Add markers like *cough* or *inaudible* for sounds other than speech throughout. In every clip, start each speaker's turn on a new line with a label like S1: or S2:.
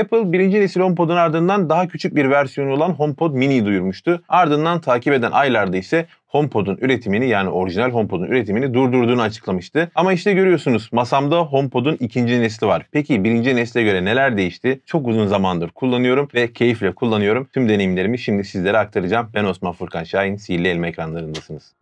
S1: Apple birinci nesil HomePod'un ardından daha küçük bir versiyonu olan HomePod Mini'yi duyurmuştu. Ardından takip eden aylarda ise HomePod'un üretimini yani orijinal HomePod'un üretimini durdurduğunu açıklamıştı. Ama işte görüyorsunuz masamda HomePod'un ikinci nesli var. Peki birinci nesle göre neler değişti? Çok uzun zamandır kullanıyorum ve keyifle kullanıyorum. Tüm deneyimlerimi şimdi sizlere aktaracağım. Ben Osman Furkan Şahin, Sihirli Elma ekranlarındasınız.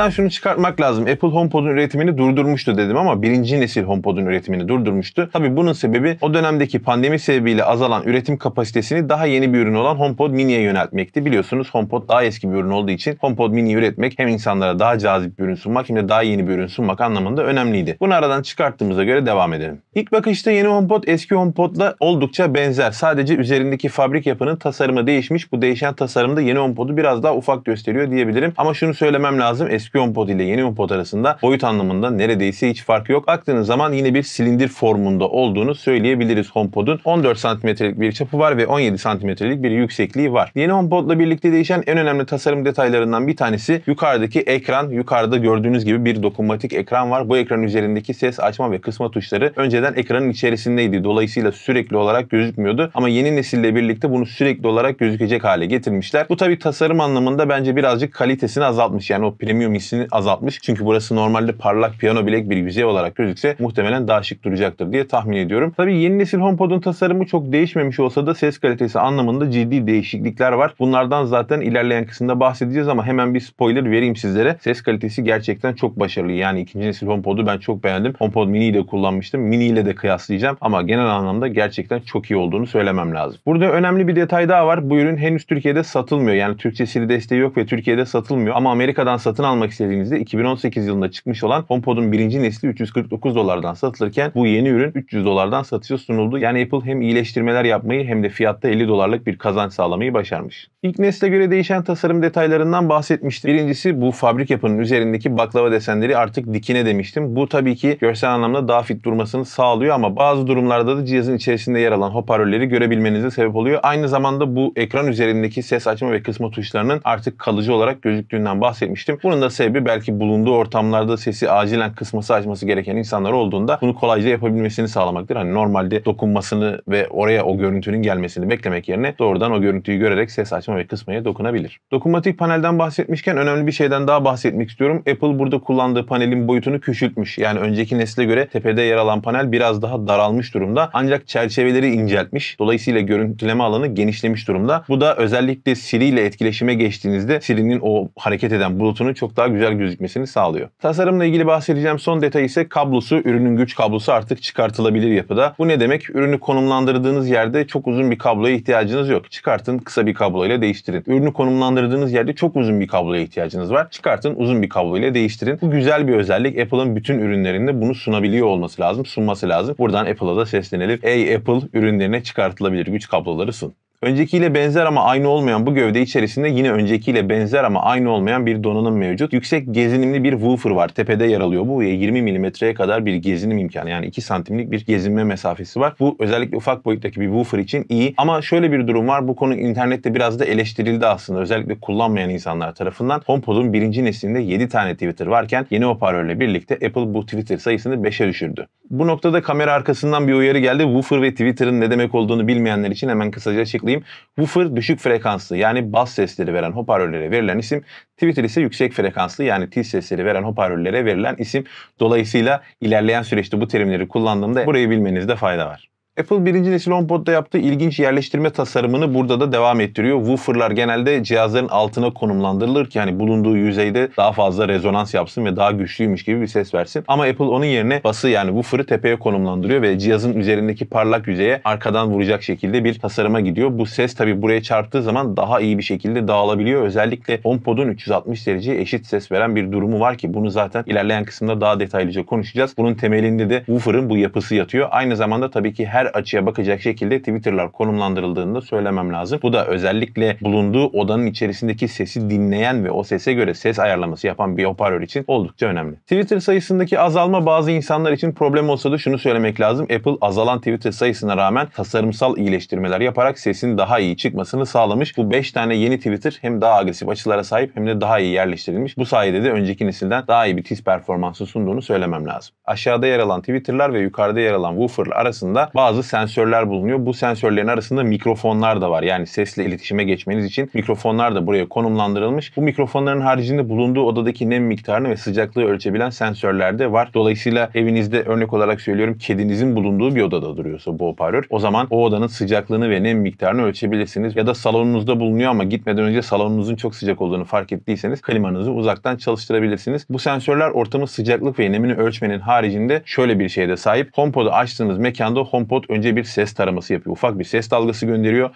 S1: buradan şunu çıkartmak lazım. Apple HomePod'un üretimini durdurmuştu dedim ama birinci nesil HomePod'un üretimini durdurmuştu. Tabii bunun sebebi o dönemdeki pandemi sebebiyle azalan üretim kapasitesini daha yeni bir ürün olan HomePod Mini'ye yöneltmekti. Biliyorsunuz HomePod daha eski bir ürün olduğu için HomePod Mini üretmek hem insanlara daha cazip bir ürün sunmak hem de daha yeni bir ürün sunmak anlamında önemliydi. Bunu aradan çıkarttığımıza göre devam edelim. İlk bakışta yeni HomePod eski HomePod'la oldukça benzer. Sadece üzerindeki fabrik yapının tasarımı değişmiş. Bu değişen tasarımda yeni HomePod'u biraz daha ufak gösteriyor diyebilirim. Ama şunu söylemem lazım. Eski Eski ön ile yeni ön pod arasında boyut anlamında neredeyse hiç fark yok. Baktığınız zaman yine bir silindir formunda olduğunu söyleyebiliriz HomePod'un. 14 santimetrelik bir çapı var ve 17 santimetrelik bir yüksekliği var. Yeni HomePod'la birlikte değişen en önemli tasarım detaylarından bir tanesi yukarıdaki ekran. Yukarıda gördüğünüz gibi bir dokunmatik ekran var. Bu ekran üzerindeki ses açma ve kısma tuşları önceden ekranın içerisindeydi. Dolayısıyla sürekli olarak gözükmüyordu. Ama yeni nesille birlikte bunu sürekli olarak gözükecek hale getirmişler. Bu tabi tasarım anlamında bence birazcık kalitesini azaltmış. Yani o premium miksini azaltmış. Çünkü burası normalde parlak piyano bilek bir yüzey olarak gözükse muhtemelen daha şık duracaktır diye tahmin ediyorum. Tabii yeni nesil HomePod'un tasarımı çok değişmemiş olsa da ses kalitesi anlamında ciddi değişiklikler var. Bunlardan zaten ilerleyen kısımda bahsedeceğiz ama hemen bir spoiler vereyim sizlere. Ses kalitesi gerçekten çok başarılı. Yani ikinci nesil HomePod'u ben çok beğendim. HomePod mini ile kullanmıştım. Mini ile de kıyaslayacağım ama genel anlamda gerçekten çok iyi olduğunu söylemem lazım. Burada önemli bir detay daha var. Bu ürün henüz Türkiye'de satılmıyor. Yani Türkçesini desteği yok ve Türkiye'de satılmıyor. Ama Amerika'dan satın almak almak istediğinizde 2018 yılında çıkmış olan HomePod'un birinci nesli 349 dolardan satılırken bu yeni ürün 300 dolardan satışa sunuldu. Yani Apple hem iyileştirmeler yapmayı hem de fiyatta 50 dolarlık bir kazanç sağlamayı başarmış. İlk nesle göre değişen tasarım detaylarından bahsetmiştim. Birincisi bu fabrik yapının üzerindeki baklava desenleri artık dikine demiştim. Bu tabii ki görsel anlamda daha fit durmasını sağlıyor ama bazı durumlarda da cihazın içerisinde yer alan hoparlörleri görebilmenize sebep oluyor. Aynı zamanda bu ekran üzerindeki ses açma ve kısma tuşlarının artık kalıcı olarak gözüktüğünden bahsetmiştim. Bunun da sebebi belki bulunduğu ortamlarda sesi acilen kısması açması gereken insanlar olduğunda bunu kolayca yapabilmesini sağlamaktır. Hani normalde dokunmasını ve oraya o görüntünün gelmesini beklemek yerine doğrudan o görüntüyü görerek ses açma ve kısmaya dokunabilir. Dokunmatik panelden bahsetmişken önemli bir şeyden daha bahsetmek istiyorum. Apple burada kullandığı panelin boyutunu küçültmüş. Yani önceki nesle göre tepede yer alan panel biraz daha daralmış durumda. Ancak çerçeveleri inceltmiş. Dolayısıyla görüntüleme alanı genişlemiş durumda. Bu da özellikle Siri ile etkileşime geçtiğinizde Siri'nin o hareket eden bulutunu çok daha daha güzel gözükmesini sağlıyor. Tasarımla ilgili bahsedeceğim son detay ise kablosu. Ürünün güç kablosu artık çıkartılabilir yapıda. Bu ne demek? Ürünü konumlandırdığınız yerde çok uzun bir kabloya ihtiyacınız yok. Çıkartın kısa bir kabloyla değiştirin. Ürünü konumlandırdığınız yerde çok uzun bir kabloya ihtiyacınız var. Çıkartın uzun bir kabloyla değiştirin. Bu güzel bir özellik. Apple'ın bütün ürünlerinde bunu sunabiliyor olması lazım, sunması lazım. Buradan Apple'a da seslenelim. Ey Apple ürünlerine çıkartılabilir güç kabloları sun. Öncekiyle benzer ama aynı olmayan bu gövde içerisinde yine öncekiyle benzer ama aynı olmayan bir donanım mevcut. Yüksek gezinimli bir woofer var. Tepede yer alıyor bu ve 20 milimetreye kadar bir gezinim imkanı yani 2 santimlik bir gezinme mesafesi var. Bu özellikle ufak boyuttaki bir woofer için iyi ama şöyle bir durum var. Bu konu internette biraz da eleştirildi aslında özellikle kullanmayan insanlar tarafından. HomePod'un birinci neslinde 7 tane Twitter varken yeni hoparlörle birlikte Apple bu Twitter sayısını 5'e düşürdü. Bu noktada kamera arkasından bir uyarı geldi. Woofer ve Twitter'ın ne demek olduğunu bilmeyenler için hemen kısaca açıklayayım. Woofer düşük frekanslı yani bas sesleri veren hoparlörlere verilen isim. Twitter ise yüksek frekanslı yani tiz sesleri veren hoparlörlere verilen isim. Dolayısıyla ilerleyen süreçte bu terimleri kullandığımda burayı bilmenizde fayda var. Apple birinci nesil HomePod'da yaptığı ilginç yerleştirme tasarımını burada da devam ettiriyor. Woofer'lar genelde cihazların altına konumlandırılır ki hani bulunduğu yüzeyde daha fazla rezonans yapsın ve daha güçlüymüş gibi bir ses versin. Ama Apple onun yerine bası yani woofer'ı tepeye konumlandırıyor ve cihazın üzerindeki parlak yüzeye arkadan vuracak şekilde bir tasarıma gidiyor. Bu ses tabi buraya çarptığı zaman daha iyi bir şekilde dağılabiliyor. Özellikle HomePod'un 360 derece eşit ses veren bir durumu var ki bunu zaten ilerleyen kısımda daha detaylıca konuşacağız. Bunun temelinde de woofer'ın bu yapısı yatıyor. Aynı zamanda tabii ki her açıya bakacak şekilde Twitter'lar konumlandırıldığını da söylemem lazım. Bu da özellikle bulunduğu odanın içerisindeki sesi dinleyen ve o sese göre ses ayarlaması yapan bir hoparlör için oldukça önemli. Twitter sayısındaki azalma bazı insanlar için problem olsa da şunu söylemek lazım. Apple azalan Twitter sayısına rağmen tasarımsal iyileştirmeler yaparak sesin daha iyi çıkmasını sağlamış. Bu 5 tane yeni Twitter hem daha agresif açılara sahip hem de daha iyi yerleştirilmiş. Bu sayede de önceki nesilden daha iyi bir tiz performansı sunduğunu söylemem lazım. Aşağıda yer alan Twitter'lar ve yukarıda yer alan woofer'lar arasında bazı bazı sensörler bulunuyor. Bu sensörlerin arasında mikrofonlar da var. Yani sesle iletişime geçmeniz için mikrofonlar da buraya konumlandırılmış. Bu mikrofonların haricinde bulunduğu odadaki nem miktarını ve sıcaklığı ölçebilen sensörler de var. Dolayısıyla evinizde örnek olarak söylüyorum kedinizin bulunduğu bir odada duruyorsa bu hoparlör o zaman o odanın sıcaklığını ve nem miktarını ölçebilirsiniz. Ya da salonunuzda bulunuyor ama gitmeden önce salonunuzun çok sıcak olduğunu fark ettiyseniz klimanızı uzaktan çalıştırabilirsiniz. Bu sensörler ortamın sıcaklık ve nemini ölçmenin haricinde şöyle bir şeye de sahip. HomePod'u açtığınız mekanda HomePod robot önce bir ses taraması yapıyor. Ufak bir ses dalgası gönderiyor.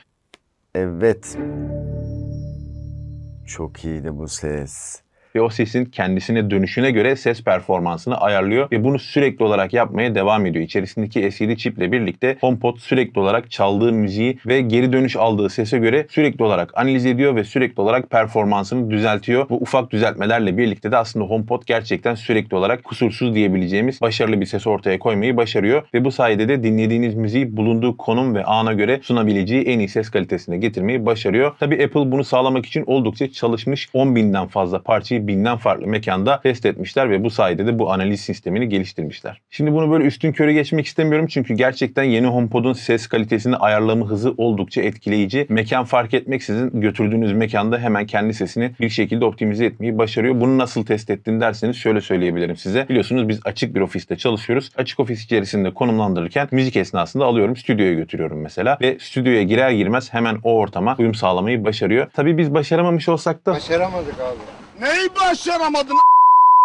S1: Evet. Çok iyiydi bu ses ve o sesin kendisine dönüşüne göre ses performansını ayarlıyor ve bunu sürekli olarak yapmaya devam ediyor. İçerisindeki SED çiple birlikte HomePod sürekli olarak çaldığı müziği ve geri dönüş aldığı sese göre sürekli olarak analiz ediyor ve sürekli olarak performansını düzeltiyor. Bu ufak düzeltmelerle birlikte de aslında HomePod gerçekten sürekli olarak kusursuz diyebileceğimiz başarılı bir ses ortaya koymayı başarıyor ve bu sayede de dinlediğiniz müziği bulunduğu konum ve ana göre sunabileceği en iyi ses kalitesine getirmeyi başarıyor. Tabi Apple bunu sağlamak için oldukça çalışmış 10 binden fazla parçayı yani binden farklı mekanda test etmişler ve bu sayede de bu analiz sistemini geliştirmişler. Şimdi bunu böyle üstün körü geçmek istemiyorum çünkü gerçekten yeni HomePod'un ses kalitesini ayarlama hızı oldukça etkileyici. Mekan fark etmeksizin götürdüğünüz mekanda hemen kendi sesini bir şekilde optimize etmeyi başarıyor. Bunu nasıl test ettin derseniz şöyle söyleyebilirim size. Biliyorsunuz biz açık bir ofiste çalışıyoruz. Açık ofis içerisinde konumlandırırken müzik esnasında alıyorum stüdyoya götürüyorum mesela ve stüdyoya girer girmez hemen o ortama uyum sağlamayı başarıyor. Tabii biz başaramamış olsak da... Başaramadık abi. Neyi başaramadın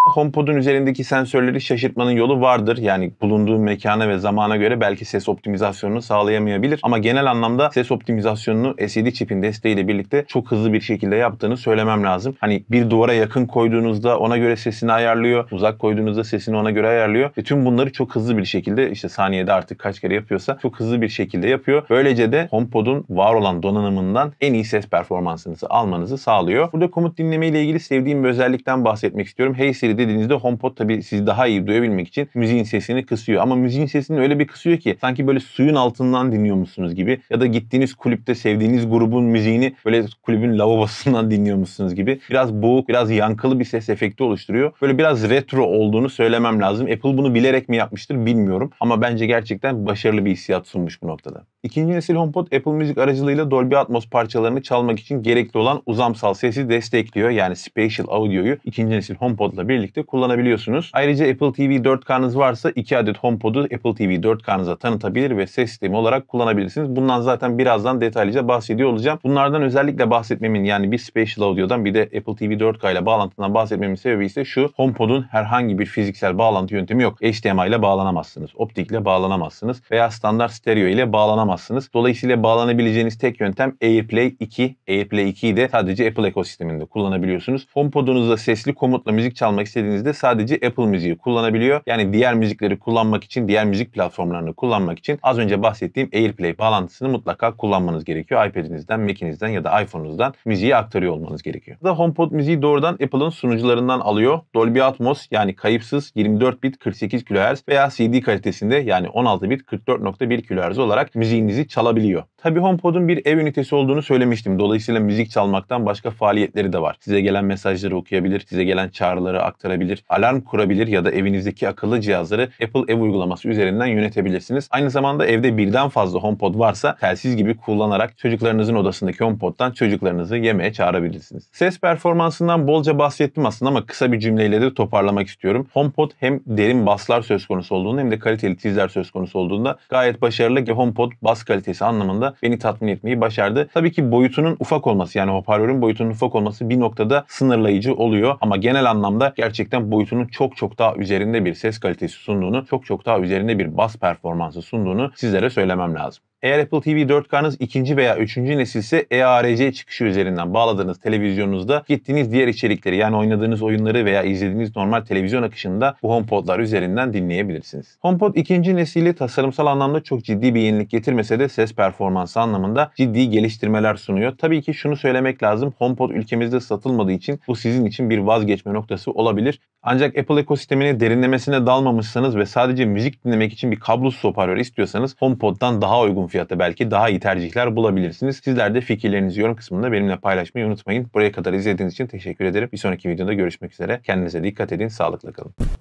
S1: HomePod'un üzerindeki sensörleri şaşırtmanın yolu vardır. Yani bulunduğu mekana ve zamana göre belki ses optimizasyonunu sağlayamayabilir. Ama genel anlamda ses optimizasyonunu SED çipin desteğiyle birlikte çok hızlı bir şekilde yaptığını söylemem lazım. Hani bir duvara yakın koyduğunuzda ona göre sesini ayarlıyor. Uzak koyduğunuzda sesini ona göre ayarlıyor. Ve tüm bunları çok hızlı bir şekilde işte saniyede artık kaç kere yapıyorsa çok hızlı bir şekilde yapıyor. Böylece de HomePod'un var olan donanımından en iyi ses performansınızı almanızı sağlıyor. Burada komut dinleme ile ilgili sevdiğim bir özellikten bahsetmek istiyorum. Hey Siri dediğinizde HomePod tabii sizi daha iyi duyabilmek için müziğin sesini kısıyor. Ama müziğin sesini öyle bir kısıyor ki sanki böyle suyun altından dinliyormuşsunuz gibi ya da gittiğiniz kulüpte sevdiğiniz grubun müziğini böyle kulübün lavabosundan *laughs* dinliyormuşsunuz gibi. Biraz boğuk, biraz yankılı bir ses efekti oluşturuyor. Böyle biraz retro olduğunu söylemem lazım. Apple bunu bilerek mi yapmıştır bilmiyorum ama bence gerçekten başarılı bir hissiyat sunmuş bu noktada. İkinci nesil HomePod Apple Music aracılığıyla Dolby Atmos parçalarını çalmak için gerekli olan uzamsal sesi destekliyor. Yani Spatial Audio'yu ikinci nesil HomePod'la birlikte kullanabiliyorsunuz. Ayrıca Apple TV 4K'nız varsa 2 adet HomePod'u Apple TV 4K'nıza tanıtabilir ve ses sistemi olarak kullanabilirsiniz. Bundan zaten birazdan detaylıca bahsediyor olacağım. Bunlardan özellikle bahsetmemin yani bir Spatial Audio'dan bir de Apple TV 4K ile bağlantından bahsetmemin sebebi ise şu. HomePod'un herhangi bir fiziksel bağlantı yöntemi yok. HDMI ile bağlanamazsınız. optikle bağlanamazsınız. Veya standart stereo ile bağlanamazsınız kullanamazsınız. Dolayısıyla bağlanabileceğiniz tek yöntem AirPlay 2. AirPlay 2'yi de sadece Apple ekosisteminde kullanabiliyorsunuz. HomePod'unuzda sesli komutla müzik çalmak istediğinizde sadece Apple müziği kullanabiliyor. Yani diğer müzikleri kullanmak için, diğer müzik platformlarını kullanmak için az önce bahsettiğim AirPlay bağlantısını mutlaka kullanmanız gerekiyor. iPad'inizden, Mac'inizden ya da iPhone'unuzdan müziği aktarıyor olmanız gerekiyor. Da HomePod müziği doğrudan Apple'ın sunucularından alıyor. Dolby Atmos yani kayıpsız 24 bit 48 kHz veya CD kalitesinde yani 16 bit 44.1 kHz olarak müziği müziğinizi çalabiliyor. Tabii HomePod'un bir ev ünitesi olduğunu söylemiştim. Dolayısıyla müzik çalmaktan başka faaliyetleri de var. Size gelen mesajları okuyabilir, size gelen çağrıları aktarabilir, alarm kurabilir ya da evinizdeki akıllı cihazları Apple ev uygulaması üzerinden yönetebilirsiniz. Aynı zamanda evde birden fazla HomePod varsa telsiz gibi kullanarak çocuklarınızın odasındaki HomePod'dan çocuklarınızı yemeğe çağırabilirsiniz. Ses performansından bolca bahsettim aslında ama kısa bir cümleyle de toparlamak istiyorum. HomePod hem derin baslar söz konusu olduğunda hem de kaliteli tizler söz konusu olduğunda gayet başarılı ki HomePod bas kalitesi anlamında beni tatmin etmeyi başardı. Tabii ki boyutunun ufak olması yani hoparlörün boyutunun ufak olması bir noktada sınırlayıcı oluyor ama genel anlamda gerçekten boyutunun çok çok daha üzerinde bir ses kalitesi sunduğunu, çok çok daha üzerinde bir bas performansı sunduğunu sizlere söylemem lazım. Eğer Apple TV 4K'nız ikinci veya üçüncü nesilse EARC çıkışı üzerinden bağladığınız televizyonunuzda gittiğiniz diğer içerikleri yani oynadığınız oyunları veya izlediğiniz normal televizyon akışında bu HomePod'lar üzerinden dinleyebilirsiniz. HomePod ikinci nesili tasarımsal anlamda çok ciddi bir yenilik getirmese de ses performansı anlamında ciddi geliştirmeler sunuyor. Tabii ki şunu söylemek lazım HomePod ülkemizde satılmadığı için bu sizin için bir vazgeçme noktası olabilir. Ancak Apple ekosistemine derinlemesine dalmamışsanız ve sadece müzik dinlemek için bir kablosuz hoparlör istiyorsanız HomePod'dan daha uygun fiyata belki daha iyi tercihler bulabilirsiniz. Sizler de fikirlerinizi yorum kısmında benimle paylaşmayı unutmayın. Buraya kadar izlediğiniz için teşekkür ederim. Bir sonraki videoda görüşmek üzere. Kendinize dikkat edin. Sağlıkla kalın.